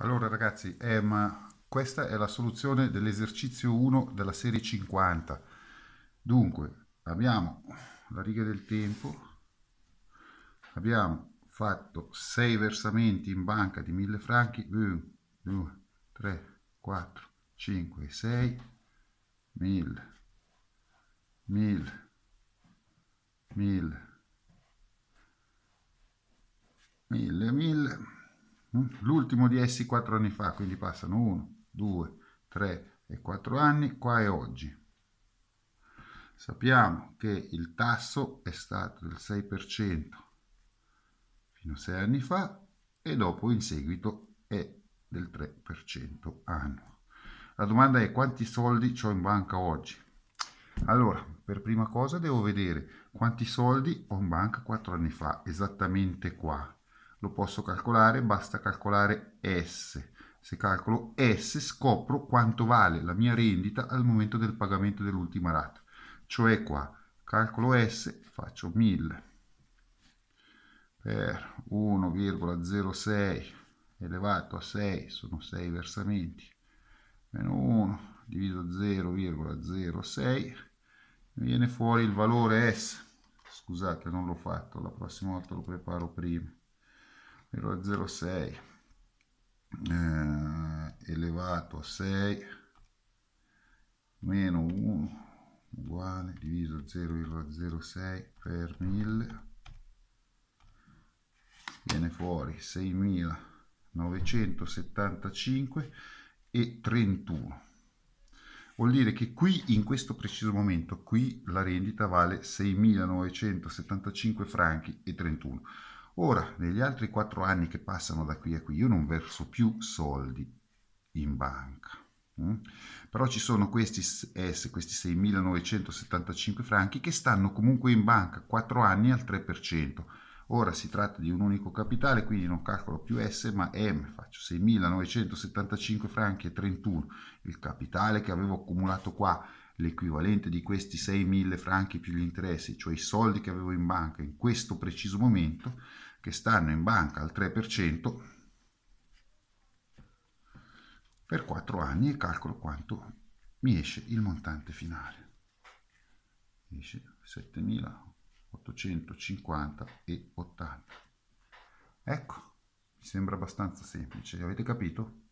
Allora ragazzi, ehm, questa è la soluzione dell'esercizio 1 della serie 50. Dunque, abbiamo la riga del tempo, abbiamo fatto 6 versamenti in banca di 1000 franchi, 1, 2, 3, 4, 5, 6, 1000, 1000, 1000, 1000, 1000, L'ultimo di essi quattro anni fa, quindi passano 1, 2, 3 e 4 anni, qua è oggi. Sappiamo che il tasso è stato del 6% fino a 6 anni fa e dopo in seguito è del 3% annuo. La domanda è quanti soldi ho in banca oggi? Allora, per prima cosa devo vedere quanti soldi ho in banca 4 anni fa, esattamente qua. Lo posso calcolare, basta calcolare S. Se calcolo S scopro quanto vale la mia rendita al momento del pagamento dell'ultima rata. Cioè qua, calcolo S, faccio 1000 per 1,06 elevato a 6, sono 6 versamenti, meno 1 diviso 0,06 viene fuori il valore S. Scusate, non l'ho fatto, la prossima volta lo preparo prima. 0,06 eh, elevato a 6 meno 1 uguale diviso 0,06 per 1000 viene fuori 6.975 e 31 vuol dire che qui in questo preciso momento qui la rendita vale 6.975 franchi e 31 Ora, negli altri quattro anni che passano da qui a qui, io non verso più soldi in banca. Mm? Però ci sono questi S, questi 6.975 franchi, che stanno comunque in banca 4 anni al 3%. Ora si tratta di un unico capitale, quindi non calcolo più S ma M, faccio 6.975 franchi e 31, il capitale che avevo accumulato qua, l'equivalente di questi 6.000 franchi più gli interessi, cioè i soldi che avevo in banca in questo preciso momento, che stanno in banca al 3% per 4 anni e calcolo quanto mi esce il montante finale. Esce 7.850 e 80. Ecco, mi sembra abbastanza semplice, avete capito?